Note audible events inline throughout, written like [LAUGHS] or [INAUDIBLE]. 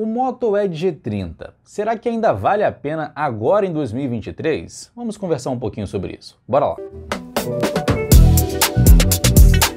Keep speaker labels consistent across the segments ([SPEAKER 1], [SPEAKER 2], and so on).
[SPEAKER 1] O Moto Edge é 30, será que ainda vale a pena agora em 2023? Vamos conversar um pouquinho sobre isso. Bora lá!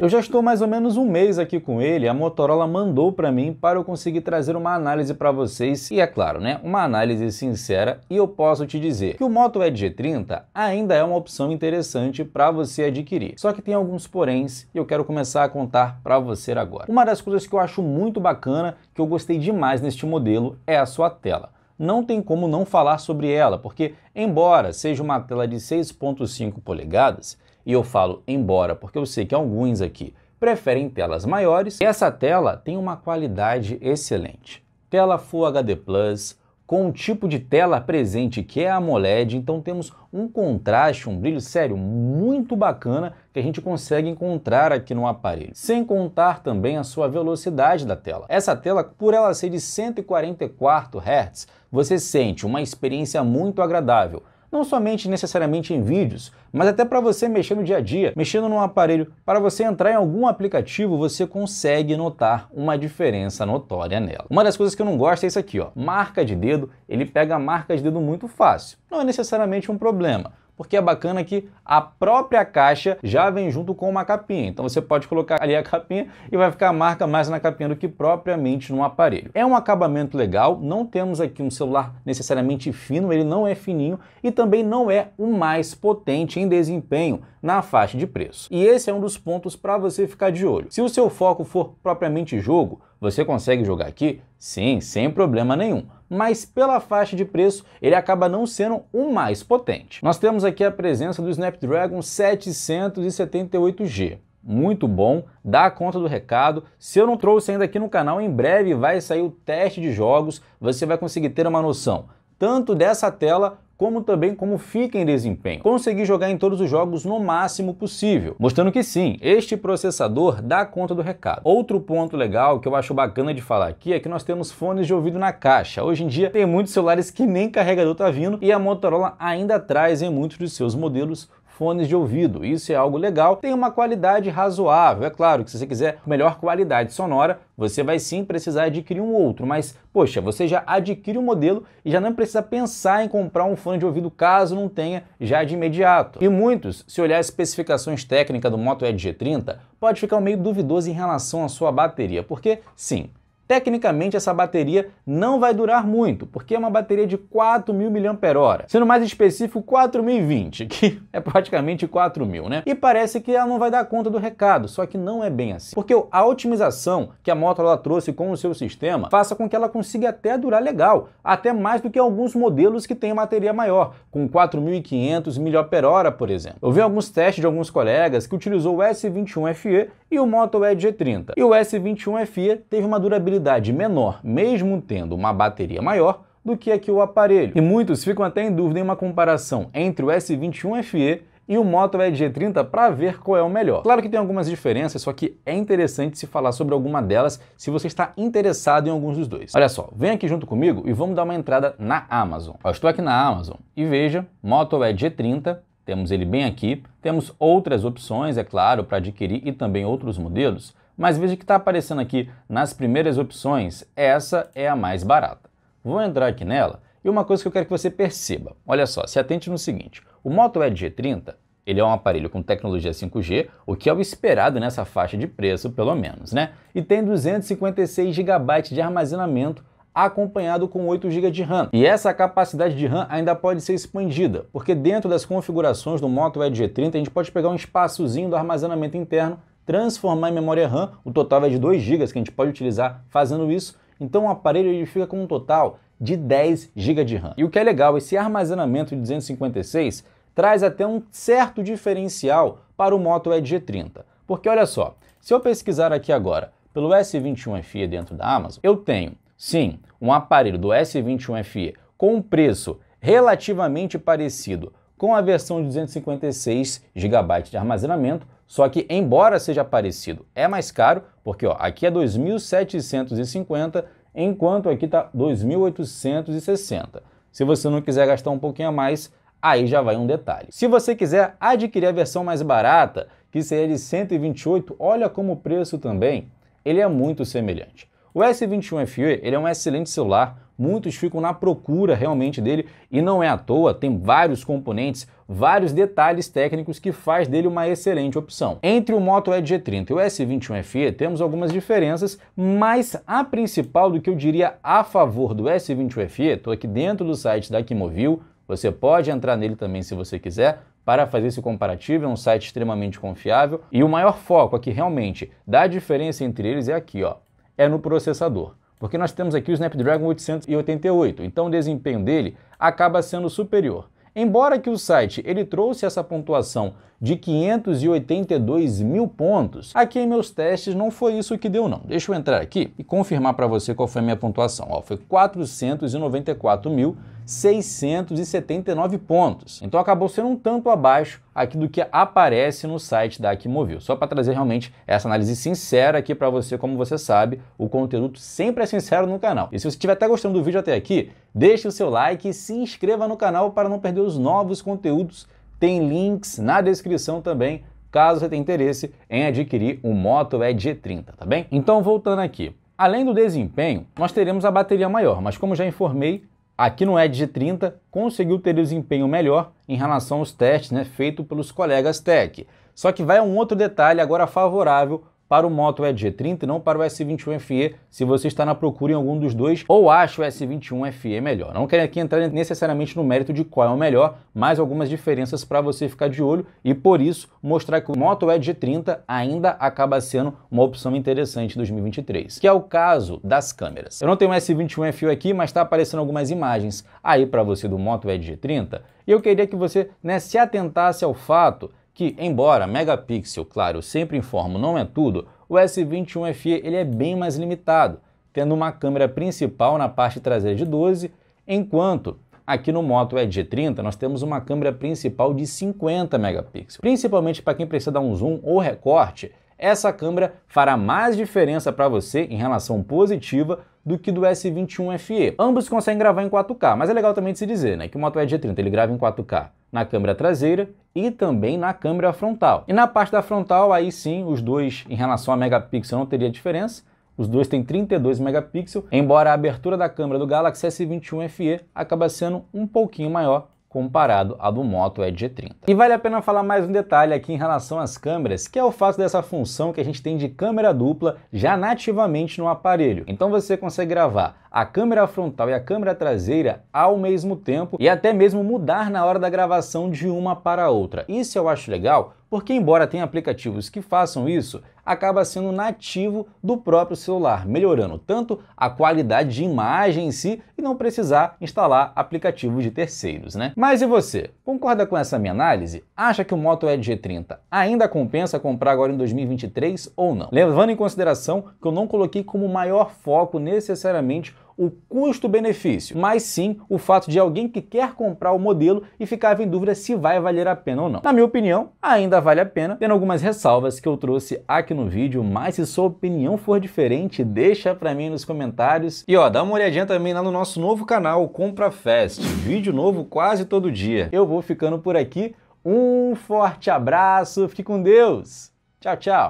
[SPEAKER 1] Eu já estou mais ou menos um mês aqui com ele, a Motorola mandou para mim para eu conseguir trazer uma análise para vocês e é claro, né, uma análise sincera e eu posso te dizer que o Moto Edge 30 ainda é uma opção interessante para você adquirir. Só que tem alguns poréns e eu quero começar a contar para você agora. Uma das coisas que eu acho muito bacana, que eu gostei demais neste modelo, é a sua tela não tem como não falar sobre ela, porque, embora seja uma tela de 6,5 polegadas, e eu falo embora porque eu sei que alguns aqui preferem telas maiores. E essa tela tem uma qualidade excelente. Tela Full HD Plus, com o tipo de tela presente que é a AMOLED, então temos um contraste, um brilho sério muito bacana que a gente consegue encontrar aqui no aparelho. Sem contar também a sua velocidade da tela. Essa tela, por ela ser de 144 Hz, você sente uma experiência muito agradável não somente necessariamente em vídeos, mas até para você mexer no dia a dia, mexendo num aparelho, para você entrar em algum aplicativo, você consegue notar uma diferença notória nela. Uma das coisas que eu não gosto é isso aqui, ó. Marca de dedo, ele pega a marca de dedo muito fácil. Não é necessariamente um problema porque é bacana que a própria caixa já vem junto com uma capinha. Então você pode colocar ali a capinha e vai ficar a marca mais na capinha do que propriamente no aparelho. É um acabamento legal, não temos aqui um celular necessariamente fino, ele não é fininho e também não é o mais potente em desempenho na faixa de preço. E esse é um dos pontos para você ficar de olho. Se o seu foco for propriamente jogo, você consegue jogar aqui? Sim, sem problema nenhum mas pela faixa de preço ele acaba não sendo o mais potente. Nós temos aqui a presença do Snapdragon 778G muito bom, dá conta do recado. Se eu não trouxe ainda aqui no canal, em breve vai sair o teste de jogos, você vai conseguir ter uma noção tanto dessa tela como também como fica em desempenho. Consegui jogar em todos os jogos no máximo possível, mostrando que sim, este processador dá conta do recado. Outro ponto legal que eu acho bacana de falar aqui é que nós temos fones de ouvido na caixa. Hoje em dia tem muitos celulares que nem carregador tá vindo e a Motorola ainda traz em muitos dos seus modelos fones de ouvido. Isso é algo legal, tem uma qualidade razoável. É claro que se você quiser melhor qualidade sonora, você vai sim precisar adquirir um outro, mas poxa, você já adquire o um modelo e já não precisa pensar em comprar um fone de ouvido caso não tenha já de imediato. E muitos, se olhar as especificações técnicas do Moto Edge G30, pode ficar meio duvidoso em relação à sua bateria, porque sim, Tecnicamente, essa bateria não vai durar muito, porque é uma bateria de 4.000 mAh, sendo mais específico 4.020, [LAUGHS] que é praticamente 4.000, né? E parece que ela não vai dar conta do recado, só que não é bem assim, porque a otimização que a Motorola trouxe com o seu sistema faça com que ela consiga até durar legal, até mais do que alguns modelos que têm bateria maior, com 4.500 mAh, por exemplo. Eu vi alguns testes de alguns colegas que utilizou o S21 FE e o Moto Edge g 30 E o S21 é FE teve uma durabilidade menor, mesmo tendo uma bateria maior, do que a que o aparelho. E muitos ficam até em dúvida em uma comparação entre o S21 FE e o Moto Edge G30 para ver qual é o melhor. Claro que tem algumas diferenças, só que é interessante se falar sobre alguma delas se você está interessado em alguns dos dois. Olha só, vem aqui junto comigo e vamos dar uma entrada na Amazon. Eu estou aqui na Amazon e veja Moto Edge G30 temos ele bem aqui, temos outras opções, é claro, para adquirir e também outros modelos, mas veja que está aparecendo aqui nas primeiras opções, essa é a mais barata. Vou entrar aqui nela e uma coisa que eu quero que você perceba, olha só, se atente no seguinte, o Moto Edge G30 ele é um aparelho com tecnologia 5G, o que é o esperado nessa faixa de preço, pelo menos, né? E tem 256 GB de armazenamento acompanhado com 8 GB de RAM. E essa capacidade de RAM ainda pode ser expandida, porque dentro das configurações do Moto Edge 30 a gente pode pegar um espaçozinho do armazenamento interno, transformar em memória RAM, o total é de 2 GB que a gente pode utilizar fazendo isso, então o aparelho ele fica com um total de 10 GB de RAM. E o que é legal, esse armazenamento de 256 traz até um certo diferencial para o Moto Edge 30 Porque olha só, se eu pesquisar aqui agora pelo S21 FE dentro da Amazon, eu tenho Sim, um aparelho do S21 FE com um preço relativamente parecido com a versão de 256 GB de armazenamento, só que embora seja parecido, é mais caro, porque ó, aqui é 2750, enquanto aqui está 2860. Se você não quiser gastar um pouquinho a mais, aí já vai um detalhe. Se você quiser adquirir a versão mais barata, que seria de 128, olha como o preço também, ele é muito semelhante. O S21 FE ele é um excelente celular, muitos ficam na procura realmente dele e não é à toa, tem vários componentes, vários detalhes técnicos que faz dele uma excelente opção. Entre o Moto Edge G30 e o S21 FE temos algumas diferenças, mas a principal do que eu diria a favor do S21 FE, estou aqui dentro do site da Kimovil, você pode entrar nele também se você quiser, para fazer esse comparativo, é um site extremamente confiável. E o maior foco aqui realmente da diferença entre eles é aqui, ó, é no processador. Porque nós temos aqui o Snapdragon 888, então o desempenho dele acaba sendo superior. Embora que o site ele trouxe essa pontuação de 582 mil pontos, aqui em meus testes não foi isso que deu não. Deixa eu entrar aqui e confirmar para você qual foi a minha pontuação. Ó, foi 494 mil 679 pontos. Então acabou sendo um tanto abaixo aqui do que aparece no site da Aquimovil. Só para trazer realmente essa análise sincera aqui para você, como você sabe, o conteúdo sempre é sincero no canal. E se você estiver até gostando do vídeo até aqui, deixe o seu like e se inscreva no canal para não perder os novos conteúdos. Tem links na descrição também caso você tenha interesse em adquirir o Moto EG 30, tá bem? Então voltando aqui, além do desempenho, nós teremos a bateria maior, mas como já informei, Aqui no Edge 30 conseguiu ter desempenho melhor em relação aos testes né, feitos pelos colegas Tech. Só que vai um outro detalhe agora favorável para o Moto EG30 e não para o S21 FE, se você está na procura em algum dos dois, ou acha o S21 FE melhor. Não quero aqui entrar necessariamente no mérito de qual é o melhor, mas algumas diferenças para você ficar de olho e por isso mostrar que o Moto EG30 ainda acaba sendo uma opção interessante em 2023, que é o caso das câmeras. Eu não tenho um S21 FE aqui, mas está aparecendo algumas imagens aí para você do Moto EG30, e eu queria que você né, se atentasse ao fato que, embora megapixel, claro, sempre informo, não é tudo, o S21 FE ele é bem mais limitado, tendo uma câmera principal na parte traseira de 12, enquanto aqui no Moto EG 30 nós temos uma câmera principal de 50 megapixels. Principalmente para quem precisa dar um zoom ou recorte, essa câmera fará mais diferença para você em relação positiva do que do S21 FE. Ambos conseguem gravar em 4K, mas é legal também de se dizer, né, que o Moto Edge 30 ele grava em 4K na câmera traseira e também na câmera frontal. E na parte da frontal, aí sim, os dois em relação a megapixel não teria diferença, os dois têm 32 megapixels, embora a abertura da câmera do Galaxy S21 FE acaba sendo um pouquinho maior comparado à do Moto Edge G30. E vale a pena falar mais um detalhe aqui em relação às câmeras, que é o fato dessa função que a gente tem de câmera dupla já nativamente no aparelho. Então você consegue gravar a câmera frontal e a câmera traseira ao mesmo tempo e até mesmo mudar na hora da gravação de uma para outra. Isso eu acho legal, porque embora tenha aplicativos que façam isso, acaba sendo nativo do próprio celular, melhorando tanto a qualidade de imagem em si e não precisar instalar aplicativos de terceiros, né? Mas e você? Concorda com essa minha análise? Acha que o Moto Edge G30 ainda compensa comprar agora em 2023 ou não? Levando em consideração que eu não coloquei como maior foco necessariamente o custo-benefício, mas sim o fato de alguém que quer comprar o modelo e ficava em dúvida se vai valer a pena ou não. Na minha opinião, ainda vale a pena, tendo algumas ressalvas que eu trouxe aqui no vídeo, mas se sua opinião for diferente, deixa pra mim nos comentários. E ó, dá uma olhadinha também lá no nosso novo canal, Compra Fest, vídeo novo quase todo dia. Eu vou ficando por aqui, um forte abraço, fique com Deus, tchau, tchau!